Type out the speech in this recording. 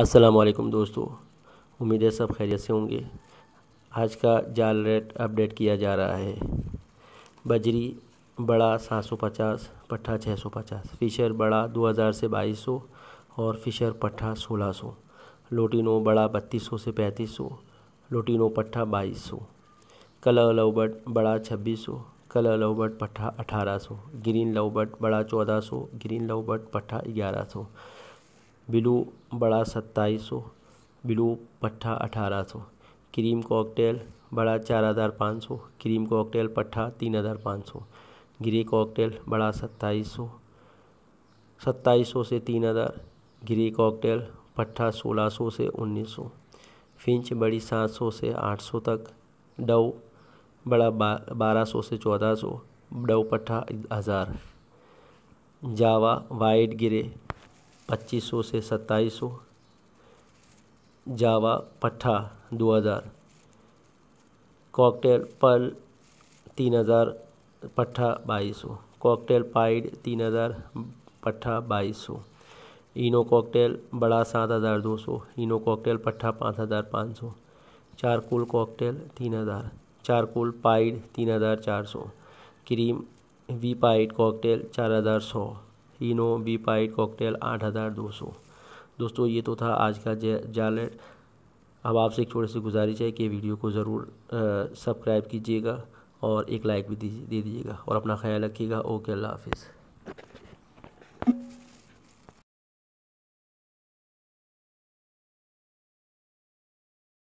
असलम दोस्तों उम्मीद है सब खैरियत से होंगे आज का जाल रेट अपडेट किया जा रहा है बजरी बड़ा सात सौ पचास पट्ठा छः सौ पचास फ़िशर बड़ा दो हज़ार से बाईस सौ और फ़िशर पट्ठा सोलह सौ लोटिनो बड़ा बत्तीस सौ से पैंतीस सौ लोटिनो पट्ठा बाईस सौ कल लवबर्ड बड़ा छब्बीस सौ कल लवबर्ड पट्ठा अठारह सौ ग्रीन लवबर्ड बड़ा चौदह सौ ग्रीन लवबर्ड पट्ठा ग्यारह सौ बिलू बड़ा सत्ताईस सौ ब्लू पट्ठा अठारह सौ क्रीम कॉकटेल बड़ा चार हज़ार पाँच सौ क्रीम कॉकटेल पट्ठा तीन हज़ार पाँच सौ ग्रे कॉकटेल बड़ा सत्ताईस सौ सत्ताईस सौ से तीन हज़ार ग्रे कॉकटेल पट्ठा सोलह सौ से उन्नीस सौ फिंच बड़ी सात सौ से आठ सौ तक डव बड़ा बारह सौ से चौदह सौ डव पट्ठा हज़ार जावा वाइट ग्रे पच्चीस सौ से सत्ताईस सौ जावा पट्ठा दो हज़ार कॉकटेल पल तीन हज़ार पट्ठा बाईस सौ कॉकटेल पाइड तीन हज़ार पट्ठा बाईस सौ इनो कॉकटेल बड़ा सात हज़ार दो सौ इनो कॉकटेल पट्ठा पाँच हज़ार पाँच सौ चारकूल कॉकटेल तीन हज़ार चारकूल पाइड तीन हज़ार चार सौ क्रीम वी पाइड कॉकटेल चार हज़ार सौ इनो बी पाइट कॉकटेल आठ हज़ार दो सौ दोस्तों ये तो था आज का जालेट अब आपसे एक छोटी सी गुजारिश है कि वीडियो को ज़रूर सब्सक्राइब कीजिएगा और एक लाइक भी दे दीजिएगा और अपना ख्याल रखिएगा ओके अल्लाह हाफिज़